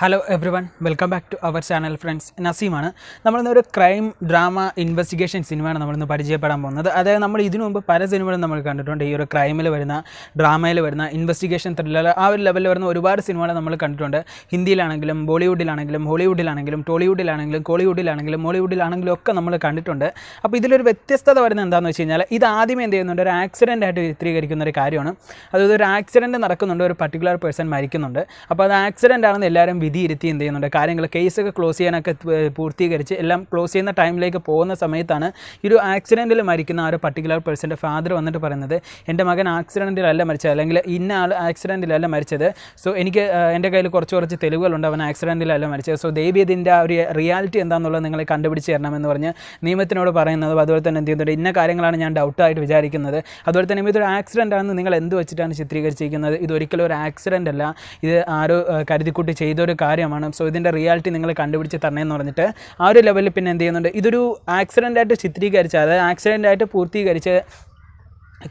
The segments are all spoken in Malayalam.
hello everyone welcome back to our channel friends നസീമാണ് നമ്മളിന്ന് ഒരു ക്രൈം ഡ്രാമ ഇൻവെസ്റ്റിഗേഷൻ സിനിമയാണ് നമ്മളിന്ന് പരിചയപ്പെടാൻ പോകുന്നത് അതായത് നമ്മൾ ഇതിനു മുമ്പ് പല സിനിമകളും നമ്മൾ കണ്ടിട്ടുണ്ട് ഈ ഒരു ക്രൈമിൽ വരുന്ന ഡ്രാമയിൽ വരുന്ന ഇൻവെസ്റ്റിഗേഷൻ ത്രില്ലർ ആ ഒരു ലെവലിൽ വരുന്ന ഒരുപാട് സിനിമകൾ നമ്മൾ കണ്ടിട്ടുണ്ട് ഹിന്ദിയിലാണെങ്കിലും ബോളിവുഡിലാണെങ്കിലും ഹോളിവുഡിലാണെങ്കിലും ടോളിവുഡിലാണെങ്കിലും കോളിവുഡിലാണെങ്കിലും മോളിവുഡിലാണെങ്കിലും ഒക്കെ നമ്മൾ കണ്ടിട്ടുണ്ട് അപ്പോൾ ഇതിലൊരു വ്യത്യസ്തത വരുന്നത് എന്താണെന്ന് വെച്ച് കഴിഞ്ഞാൽ ഇത് ആദ്യമേ എന്ത് ചെയ്യുന്നുണ്ട് ഒരു ആക്സിഡൻ്റ് ആയിട്ട് ചിത്രീകരിക്കുന്ന ഒരു കാര്യമാണ് അതായത് ഒരു ആക്സിഡൻറ്റ് നടക്കുന്നുണ്ട് ഒരു പർട്ടിക്കുലർ പേഴ്സൺ മരിക്കുന്നുണ്ട് അപ്പോൾ അത് ആക്സിഡൻ്റ് ആണെന്ന് എല്ലാവരും വിധിയിരുത്തി എന്ത് ചെയ്യുന്നുണ്ട് കാര്യങ്ങൾ കേസൊക്കെ ക്ലോസ് ചെയ്യാനൊക്കെ പൂർത്തീകരിച്ച് എല്ലാം ക്ലോസ് ചെയ്യുന്ന ടൈമിലേക്ക് പോകുന്ന സമയത്താണ് ഈ ഒരു ആക്സിഡൻറ്റിൽ മരിക്കുന്ന ആ ഒരു പർട്ടിക്കുലർ പേഴ്സൻ്റെ ഫാദർ വന്നിട്ട് പറയുന്നത് എൻ്റെ മകൻ ആക്സിഡൻറ്റിലല്ല മരിച്ചത് അല്ലെങ്കിൽ ഇന്ന ആൾ ആക്സിഡൻറ്റിലല്ല മരിച്ചത് സോ എനിക്ക് എൻ്റെ കയ്യിൽ കുറച്ച് കുറച്ച് തെളിവുകളുണ്ട് അവൻ ആക്സിഡൻറ്റിലല്ല മരിച്ചത് സോ ദേവി ഇതിൻ്റെ ഒരു റിയാലിറ്റി എന്താണെന്നുള്ളത് നിങ്ങൾ കണ്ടുപിടിച്ച് തരണമെന്ന് പറഞ്ഞ് നിയമത്തിനോട് പറയുന്നത് അതുപോലെ തന്നെ എന്ത് ചെയ്യുന്നുണ്ട് ഇന്ന കാര്യങ്ങളാണ് ഞാൻ ഡൗട്ടായിട്ട് വിചാരിക്കുന്നത് അതുപോലെ തന്നെ ഇതൊരു ആക്സിഡൻ്റ് ആണെന്ന് നിങ്ങൾ എന്ത് വെച്ചിട്ടാണ് ചിത്രീകരിച്ചിരിക്കുന്നത് ഇതൊരിക്കലും ഒരു ആക്സിഡൻ്റ് അല്ല ഇത് ആരോ കരുതിക്കുട്ടി ചെയ്തൊരു കാര്യമാണ് സോ ഇതിൻ്റെ റിയാലിറ്റി നിങ്ങൾ കണ്ടുപിടിച്ച് തരണമെന്ന് പറഞ്ഞിട്ട് ആ ഒരു ലെവലിൽ പിന്നെ എന്ത് ചെയ്യുന്നുണ്ട് ഇതൊരു ആക്സിഡൻ്റായിട്ട് ആയിട്ട് ചിത്രീകരിച്ച് അതായത് ആക്സിഡൻ്റായിട്ട് ആയിട്ട് പൂർത്തീകരിച്ച്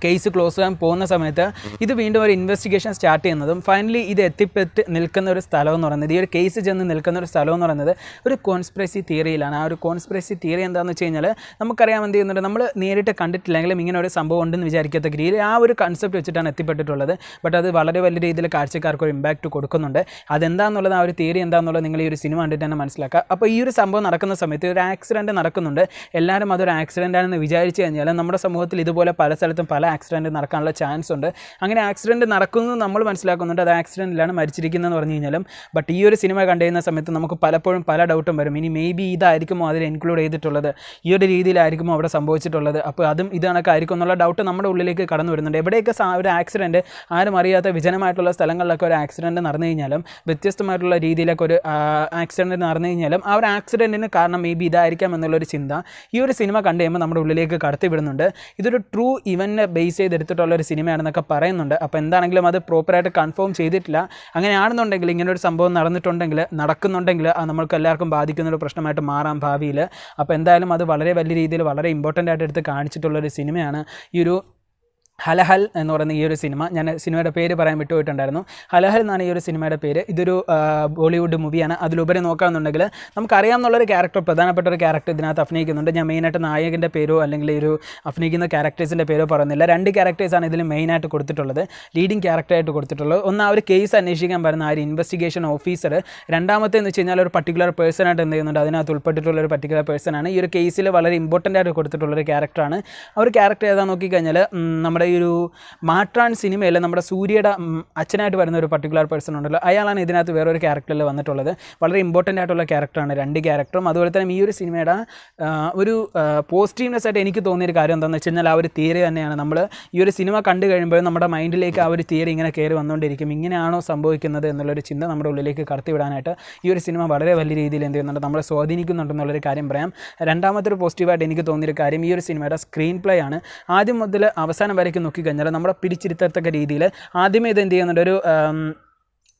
കേസ് ക്ലോസ് ചെയ്യാൻ പോകുന്ന സമയത്ത് ഇത് വീണ്ടും ഒരു ഇൻവെസ്റ്റിഗേഷൻ സ്റ്റാർട്ട് ചെയ്യുന്നതും ഫൈനലി ഇത് എത്തിപ്പെട്ട് നിൽക്കുന്ന ഒരു സ്ഥലം എന്ന് പറയുന്നത് ഈ ഒരു കേസ് ചെന്ന് നിൽക്കുന്ന ഒരു സ്ഥലം എന്ന് പറയുന്നത് ഒരു കോൺസ്പിറസി തിയറിയിലാണ് ആ ഒരു കോൺസ്പിറസി തിയറി എന്താണെന്ന് വെച്ച് കഴിഞ്ഞാൽ നമുക്കറിയാം എന്ത് ചെയ്യുന്നുണ്ട് നമ്മൾ നേരിട്ട് കണ്ടിട്ടില്ലെങ്കിലും ഇങ്ങനെ ഒരു സംഭവം ഉണ്ടെന്ന് വിചാരിക്കാത്ത രീതിയിൽ ആ ഒരു കൺസെപ്റ്റ് വെച്ചിട്ടാണ് എത്തിപ്പെട്ടിട്ടുള്ളത് ബട്ട് അത് വളരെ വലിയ രീതിയിൽ കാഴ്ചക്കാർക്ക് ഒരു ഇമ്പാക്റ്റ് കൊടുക്കുന്നുണ്ട് അതെന്താണെന്നുള്ളത് ആ ഒരു തിയറി എന്താണെന്നുള്ളത് നിങ്ങൾ ഈ ഒരു സിനിമ കണ്ടിട്ട് തന്നെ മനസ്സിലാക്കുക അപ്പോൾ ഈ ഒരു സംഭവം നടക്കുന്ന സമയത്ത് ഒരു ആക്സിഡൻറ്റ് നടക്കുന്നുണ്ട് എല്ലാവരും അതൊരു ആക്സിഡൻ്റ് ആണെന്ന് വിചാരിച്ചു കഴിഞ്ഞാൽ നമ്മുടെ സമൂഹത്തിൽ ഇതുപോലെ പല സ്ഥലത്തും പല ആക്സിഡൻറ്റ് നടക്കാനുള്ള ചാൻസ് ഉണ്ട് അങ്ങനെ ആക്സിഡൻറ്റ് നടക്കുന്നു നമ്മൾ മനസ്സിലാക്കുന്നുണ്ട് അത് ആക്സിഡൻറ്റിലാണ് മരിച്ചിരിക്കുന്നതെന്ന് പറഞ്ഞു കഴിഞ്ഞാലും ബട്ട് ഈ ഒരു സിനിമ കണ്ടുകഴിയുന്ന സമയത്ത് നമുക്ക് പലപ്പോഴും പല ഡൗട്ടും വരും ഇനി മേ ബി ഇതായിരിക്കുമോ അതിൽ ഇൻക്ലൂഡ് ചെയ്തിട്ടുള്ളത് ഈ ഒരു രീതിയിലായിരിക്കുമോ അവിടെ സംഭവിച്ചിട്ടുള്ളത് അപ്പോൾ അതും ഇത് ആയിരിക്കും എന്നുള്ള ഡൗട്ട് നമ്മുടെ ഉള്ളിലേക്ക് കടന്നു വരുന്നുണ്ട് എവിടെയൊക്കെ ഒരു ആക്സിഡൻറ്റ് ആരും അറിയാത്ത വിജനമായിട്ടുള്ള സ്ഥലങ്ങളിലൊക്കെ ഒരു ആക്സിഡൻറ്റ് നടന്നു കഴിഞ്ഞാലും വ്യത്യസ്തമായിട്ടുള്ള രീതിയിലൊക്കെ ഒരു ആക്സിഡൻറ്റ് നടന്നു കഴിഞ്ഞാലും ആ ഒരു ആക്സിഡൻറ്റിന് കാരണം മേ ബി ഇതായിരിക്കാം എന്നുള്ളൊരു ചിന്ത ഈ ഒരു സിനിമ കണ്ടു കഴിയുമ്പോൾ നമ്മുടെ ഉള്ളിലേക്ക് കടത്തിവിടുന്നുണ്ട് ഇതൊരു ട്രൂ ഇവൻ്റ് ബേസ് ചെയ്തെടുത്തിട്ടുള്ള ഒരു സിനിമയാണെന്നൊക്കെ പറയുന്നുണ്ട് അപ്പോൾ എന്താണെങ്കിലും അത് പ്രോപ്പറായിട്ട് കൺഫേം ചെയ്തിട്ടില്ല അങ്ങനെയാണെന്നുണ്ടെങ്കിൽ ഇങ്ങനെ ഒരു സംഭവം നടന്നിട്ടുണ്ടെങ്കിൽ നടക്കുന്നുണ്ടെങ്കിൽ അത് നമുക്ക് എല്ലാവർക്കും ബാധിക്കുന്ന ഒരു പ്രശ്നമായിട്ട് മാറാം ഭാവിയിൽ അപ്പോൾ എന്തായാലും അത് വളരെ വലിയ രീതിയിൽ വളരെ ഇമ്പോർട്ടൻ്റ് ആയിട്ട് എടുത്ത് കാണിച്ചിട്ടുള്ള ഒരു സിനിമയാണ് ഈ ഒരു ഹലഹൽ എന്ന് പറയുന്ന ഈ ഒരു സിനിമ ഞാൻ സിനിമയുടെ പേര് പറയാൻ വിട്ടുപോയിട്ടുണ്ടായിരുന്നു ഹലഹൽ എന്നാണ് ഈ ഒരു സിനിമയുടെ പേര് ഇതൊരു ബോളിവുഡ് മൂവിയാണ് അതിലുപരി നോക്കുകയാണെന്നുണ്ടെങ്കിൽ ഒരു ക്യാരക്ടർ പ്രധാനപ്പെട്ട ഒരു ക്യാരക്ടർ ഇതിനകത്ത് അഭിനയിക്കുന്നുണ്ട് ഞാൻ മെയിനായിട്ട് നായകൻ്റെ പേരോ അല്ലെങ്കിൽ ഈ ഒരു അഭിനയിക്കുന്ന ക്യാരക്ടേഴ്സിൻ്റെ പേരോ പറയുന്നില്ല രണ്ട് ക്യാരക്ടേഴ്സാണ് ഇതിൽ മെയിനായിട്ട് കൊടുത്തിട്ടുള്ളത് ലീഡിങ് ക്യാരക്ടറായിട്ട് കൊടുത്തിട്ടുള്ളത് ഒന്ന് ആ ഒരു കേസ് അന്വേഷിക്കാൻ വരുന്ന ആ ഒരു ഇൻവെസ്റ്റിഗേഷൻ ഓഫീസർ രണ്ടാമത്തേന്ന് വെച്ച് കഴിഞ്ഞാൽ ഒരു പർട്ടിക്കുലർ ആയിട്ട് എന്ത് ചെയ്യുന്നുണ്ട് അതിനകത്ത് ഉൾപ്പെട്ടിട്ടുള്ള ഒരു പർട്ടിക്കുലർ പേഴ്സണാണ് ഈ ഒരു കേസിൽ വളരെ ഇമ്പോർട്ടൻ്റ് ആയിട്ട് കൊടുത്തിട്ടുള്ള ഒരു ക്യാരക്ടറാണ് ആ ഒരു ക്യാരക്ടർ ഏതാ നോക്കിക്കഴിഞ്ഞാൽ നമ്മുടെ നമ്മുടെ ഈ ഒരു മാട്രാൻ സിനിമയിൽ നമ്മുടെ സൂര്യയുടെ അച്ഛനായിട്ട് വരുന്ന ഒരു പർട്ടിക്കുലർ പേഴ്സൺ ഉണ്ടല്ലോ അയാളാണ് ഇതിനകത്ത് വേറൊരു ക്യാരക്ടറിൽ വന്നിട്ടുള്ളത് വളരെ ഇമ്പോർട്ടൻ്റ് ആയിട്ടുള്ള ക്യാരക്ടറാണ് രണ്ട് ക്യാരക്ടറും അതുപോലെ തന്നെ ഈ ഒരു സിനിമയുടെ ഒരു പോസിറ്റീവ്നെസ് ആയിട്ട് എനിക്ക് തോന്നിയൊരു കാര്യം എന്താണെന്ന് വെച്ച് കഴിഞ്ഞാൽ ആ ഒരു തീരെ തന്നെയാണ് നമ്മൾ ഈ ഒരു സിനിമ കണ്ടു കഴിയുമ്പോൾ നമ്മുടെ മൈൻഡിലേക്ക് ആ ഒരു തീരെ ഇങ്ങനെ കയറി വന്നുകൊണ്ടിരിക്കും ഇങ്ങനെയാണോ സംഭവിക്കുന്നത് എന്നുള്ളൊരു ചിന്ത നമ്മുടെ ഉള്ളിലേക്ക് കടത്തിവിടാനായിട്ട് ഈ ഒരു സിനിമ വളരെ വലിയ രീതിയിൽ എന്ത് ചെയ്യുന്നുണ്ട് നമ്മളെ സ്വാധീനിക്കുന്നുണ്ടെന്നുള്ളൊരു കാര്യം പറയാം രണ്ടാമത്തെ ഒരു പോസിറ്റീവായിട്ട് എനിക്ക് തോന്നിയൊരു കാര്യം ഈ ഒരു സിനിമയുടെ സ്ക്രീൻ പ്ലേ ആണ് ആദ്യം മുതൽ അവസാനം വരെ നോക്കിക്കഴിഞ്ഞാൽ നമ്മളെ പിടിച്ചിരുത്തത്തക്ക രീതിയിൽ ആദ്യമേ ഇത് എന്ത് ചെയ്യുന്നുണ്ട് ഒരു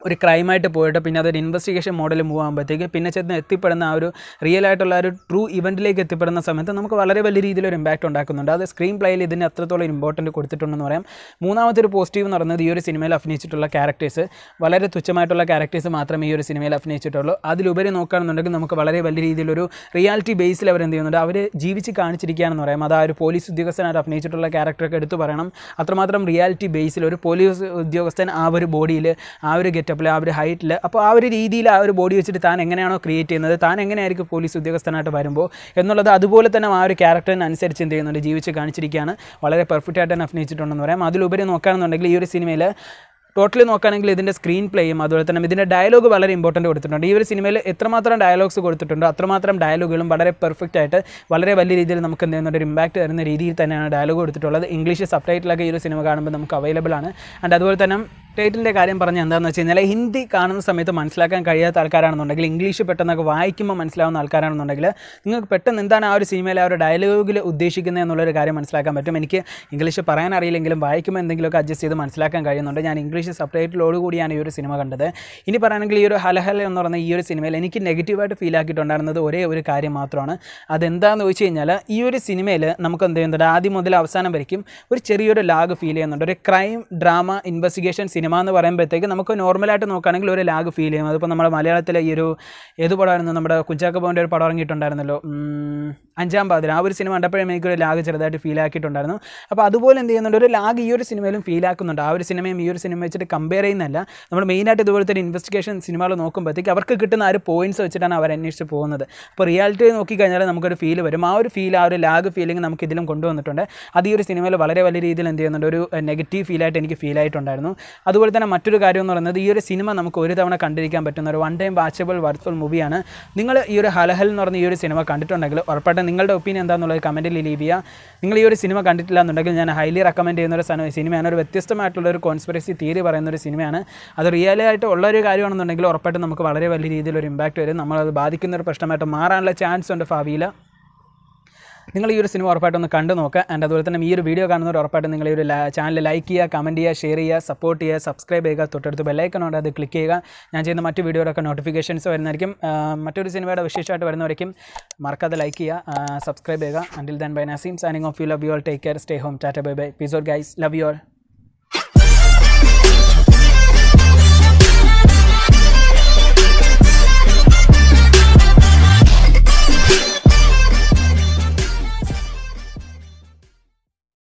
ഒരു ക്രൈമായിട്ട് പോയിട്ട് പിന്നെ അതൊരു ഇൻവെസ്റ്റിഗേഷൻ മോഡൽ മൂവ് ആകുമ്പോഴത്തേക്ക് പിന്നെ ചെന്ന് എത്തിപ്പെടുന്ന ആ ഒരു റിയൽ ആയിട്ടുള്ള ഒരു ട്രൂ ഇവൻറ്റിലേക്ക് എത്തിപ്പെടുന്ന സമയത്ത് നമുക്ക് വളരെ വലിയ രീതിയിലൊരു ഇമ്പാക്റ്റ് ഉണ്ടാക്കുന്നുണ്ട് അത് സ്ക്രീൻ പ്ലേയിൽ ഇതിന് അത്രത്തോളം ഇമ്പോർട്ടൻറ്റ് കൊടുത്തിട്ടുണ്ടെന്ന് പറയാം മൂന്നാമത്തെ ഒരു പോസിറ്റീവ് എന്ന് പറയുന്നത് ഈ ഒരു സിനിമയിൽ അഭിനയിച്ചിട്ടുള്ള ക്യാരക്ടേഴ്സ് വളരെ തുച്ഛമായിട്ടുള്ള ക്യാരക്ടേഴ്സ് മാത്രമേ ഈ ഒരു സിനിമയിൽ അഭിനയിച്ചിട്ടുള്ളൂ അതിലുപരി നോക്കുകയാണെന്നുണ്ടെങ്കിൽ നമുക്ക് വളരെ വലിയ രീതിയിലൊരു റിയാലിറ്റി ബേസിൽ അവർ എന്ത് ചെയ്യുന്നുണ്ട് അവർ ജീവിച്ച് കാണിച്ചിരിക്കുകയാണെന്ന് പറയാം അത് ആ ഒരു പോലീസ് അവർ അഭിനയിച്ചിട്ടുള്ള ക്യാരക്ടറൊക്കെ എടുത്തു പറയണം അത്രമാത്രം റിയാലിറ്റി ബേസിൽ ഒരു പോലീസ് ഉദ്യോഗസ്ഥൻ ആ ഒരു ബോഡിയിൽ ആ ഒരു ഗെറ്റ് ഗെറ്റപ്പിൽ ആ ഒരു ഹൈറ്റിൽ അപ്പോൾ ആ ഒരു രീതിയിൽ ആ ഒരു ബോഡി വെച്ചിട്ട് താൻ എങ്ങനെയാണോ ക്രിയേറ്റ് ചെയ്യുന്നത് താൻ എങ്ങനെയായിരിക്കും പോലീസ് ഉദ്യോഗസ്ഥനായിട്ട് വരുമ്പോൾ എന്നുള്ളത് അതുപോലെ തന്നെ ആ ഒരു ക്യാരക്ടറിനനുസരിച്ച് എന്ത് ചെയ്യുന്നുണ്ട് ജീവിച്ച് കാണിച്ചിരിക്കുകയാണ് വളരെ പെർഫെക്റ്റ് ആയിട്ട് തന്നെ അഭിനയിച്ചിട്ടുണ്ടെന്ന് പറയാം അതിലുപരി നോക്കുകയാണെന്നുണ്ടെങ്കിൽ ഈ ഒരു സിനിമയിൽ ടോട്ടലി നോക്കുകയാണെങ്കിൽ ഇതിൻ്റെ സ്ക്രീൻ പ്ലേയും അതുപോലെ തന്നെ ഇതിൻ്റെ ഡയലോഗ് വളരെ ഇമ്പോർട്ടൻ്റ് കൊടുത്തിട്ടുണ്ട് ഈ ഒരു സിനിമയിൽ എത്രമാത്രം ഡയലോഗ്സ് കൊടുത്തിട്ടുണ്ടോ അത്രമാത്രം ഡയലോഗുകളും വളരെ പെർഫെക്റ്റ് ആയിട്ട് വളരെ വലിയ രീതിയിൽ നമുക്ക് എന്ത് ചെയ്യുന്നുണ്ട് ഒരു ഇമ്പാക്റ്റ് തരുന്ന രീതിയിൽ തന്നെയാണ് ഡയലോഗ് കൊടുത്തിട്ടുള്ളത് ഇംഗ്ലീഷ് സബ്ടൈറ്റിലൊക്കെ ഈ ഒരു സിനിമ കാണുമ്പോൾ നമുക്ക് അവൈലബിൾ ആണ് ആൻഡ് അതുപോലെ തന്നെ ടൈറ്റിലിൻ്റെ കാര്യം പറഞ്ഞാൽ എന്താണെന്ന് വെച്ച് കഴിഞ്ഞാൽ ഹിന്ദി കാണുന്ന സമയത്ത് മനസ്സിലാക്കാൻ കഴിയാത്ത ആൾക്കാരാണെന്നുണ്ടെങ്കിൽ ഇംഗ്ലീഷ് പെട്ടെന്നൊക്കെ വായിക്കുമ്പോൾ മനസ്സിലാവുന്ന ആൾക്കാരാണെന്നുണ്ടെങ്കിൽ നിങ്ങൾക്ക് പെട്ടെന്ന് എന്താണ് ആ ഒരു സിനിമയിൽ ആ ഒരു ഡയലോഗിൽ ഉദ്ദേശിക്കുന്നത് എന്നുള്ളൊരു കാര്യം മനസ്സിലാക്കാൻ പറ്റും എനിക്ക് ഇംഗ്ലീഷ് പറയാൻ അറിയില്ലെങ്കിലും വായിക്കുമ്പോൾ എന്തെങ്കിലുമൊക്കെ അഡ്ജസ്റ്റ് ചെയ്ത് മനസ്സിലാക്കാൻ കഴിയുന്നുണ്ട് ഞാൻ ഇംഗ്ലീഷ് കൂടിയാണ് ഈ ഒരു സിനിമ കണ്ടത് ഇനി പറയുകയാണെങ്കിൽ ഈ ഒരു ഹലഹല എന്ന് പറയുന്ന ഈ ഒരു സിനിമയിൽ എനിക്ക് നെഗറ്റീവായിട്ട് ഫീൽ ആക്കിയിട്ടുണ്ടായിരുന്നത് ഒരേ ഒരു കാര്യം മാത്രമാണ് അതെന്താണെന്ന് ചോദിച്ചു കഴിഞ്ഞാൽ ഈ ഒരു സിനിമയിൽ നമുക്ക് എന്ത് ചെയ്യുന്നുണ്ട് ആദ്യം മുതൽ അവസാനം വരയ്ക്കും ഒരു ചെറിയൊരു ലാഗ് ഫീൽ ചെയ്യുന്നുണ്ട് ഒരു crime drama investigation cinema cinema എന്ന് പറയുമ്പോഴത്തേക്ക് നമുക്ക് നോർമലായിട്ട് നോക്കുകയാണെങ്കിൽ ഒരു ലാഗ് ഫീൽ ചെയ്യും അതിപ്പോൾ നമ്മുടെ മലയാളത്തിലെ ഈ ഒരു ഏത് പടമായിരുന്നു നമ്മുടെ കുഞ്ചാക്ക പോൻ്റെ ഒരു പടം ഇറങ്ങിയിട്ടുണ്ടായിരുന്നല്ലോ അഞ്ചാം പാതിരം ആ ഒരു സിനിമ കണ്ടപ്പോഴേ എനിക്കൊരു ലാഗ് ചെറുതായിട്ട് ഫീൽ ആക്കിയിട്ടുണ്ടായിരുന്നു അപ്പോൾ അതുപോലെ എന്ത് ചെയ്യുന്നുണ്ട് ഒരു ലാഗ് ഈ ഒരു സിനിമയിലും ഫീൽ ആക്കുന്നുണ്ട് ആ ഒരു സിനിമയും ഈ ഒരു സിനിമ വെച്ചിട്ട് കമ്പയർ ചെയ്യുന്നല്ല നമ്മൾ മെയിനായിട്ട് ഇതുപോലത്തെ ഒരു ഇൻവെസ്റ്റിഗേഷൻ സിനിമകൾ നോക്കുമ്പോഴത്തേക്ക് അവർക്ക് കിട്ടുന്ന ആ ഒരു പോയിൻറ്റ്സ് വെച്ചിട്ടാണ് അവർ അന്വേഷിച്ച് പോകുന്നത് അപ്പോൾ റിയാലിറ്റി നോക്കിക്കഴിഞ്ഞാൽ നമുക്കൊരു ഫീൽ വരും ആ ഒരു ഫീൽ ആ ഒരു ലാഗ് ഫീലിംഗ് നമുക്ക് ഇതിലും കൊണ്ടുവന്നിട്ടുണ്ട് അത് ഈ ഒരു സിനിമയിൽ വളരെ വലിയ രീതിയിൽ എന്ത് ചെയ്യുന്നുണ്ട് ഒരു നെഗറ്റീവ് ഫീലായിട്ട് എനിക്ക് ഫീൽ ആയിട്ടുണ്ടായിരുന്നു അത് അതുപോലെ തന്നെ മറ്റൊരു കാര്യം എന്ന് പറയുന്നത് ഈ ഒരു സിനിമ നമുക്ക് ഒരു തവണ കണ്ടിരിക്കാൻ പറ്റുന്ന ഒരു വൺ ടൈം വാച്ചബിൾ വർത്തുൾ മൂവിയാണ് നിങ്ങൾ ഈ ഒരു ഹലഹൽ എന്ന് പറഞ്ഞ ഈ ഒരു സിനിമ കണ്ടിട്ടുണ്ടെങ്കിൽ ഉറപ്പായിട്ടും നിങ്ങളുടെ ഒപ്പീനിയൻ എന്താണെന്നുള്ളത് കമൻറ്റിൽ ലീവ് ചെയ്യുക നിങ്ങൾ ഈ ഒരു സിനിമ കണ്ടിട്ടില്ല എന്നുണ്ടെങ്കിൽ ഞാൻ ഹൈലി റെക്കമെൻഡ് ചെയ്യുന്ന ഒരു സിനിമയാണ് ഒരു വ്യത്യസ്തമായിട്ടുള്ള ഒരു കോൺസ്പിറസി തിയറി പറയുന്ന ഒരു സിനിമയാണ് അത് റിയലായിട്ട് ആയിട്ട് ഉള്ള ഒരു കാര്യമാണെന്നുണ്ടെങ്കിൽ ഉറപ്പായിട്ടും നമുക്ക് വളരെ വലിയ രീതിയിൽ ഒരു ഇമ്പാക്റ്റ് വരും നമ്മളത് ബാധിക്കുന്ന ഒരു പ്രശ്നമായിട്ട് മാറാനുള്ള ചാൻസ് ഉണ്ട് ഭാവിയിൽ നിങ്ങൾ ഈ ഒരു സിനിമ ഉറപ്പായിട്ടൊന്ന് ഒന്ന് കണ്ടു നോക്കുക ആൻഡ് അതുപോലെ തന്നെ ഈ ഒരു വീഡിയോ കാണുന്നവർ ഉറപ്പായിട്ടും നിങ്ങൾ ഈ ഒരു ചാനൽ ലൈക്ക് ചെയ്യുക കമൻറ്റ് ചെയ്യുക ഷെയർ ചെയ്യുക സപ്പോർട്ട് ചെയ്യുക സബ്സ്ക്രൈബ് ചെയ്യുക തൊട്ടടുത്ത് ഉണ്ട് അത് ക്ലിക്ക് ചെയ്യുക ഞാൻ ചെയ്യുന്ന മറ്റു വീഡിയോയിലൊക്കെ നോട്ടിഫിക്കേഷൻസ് വരുന്നതായിരിക്കും മറ്റൊരു സിനിമയുടെ വിശേഷമായിട്ട് വരുന്നവരേക്കും മറക്കാതെ ലൈക്ക് ചെയ്യുക സബ്സ്ക്രൈബ് ചെയ്യുക until then bye Naseem signing off you love you all take care stay home tata bye bye episode guys love you all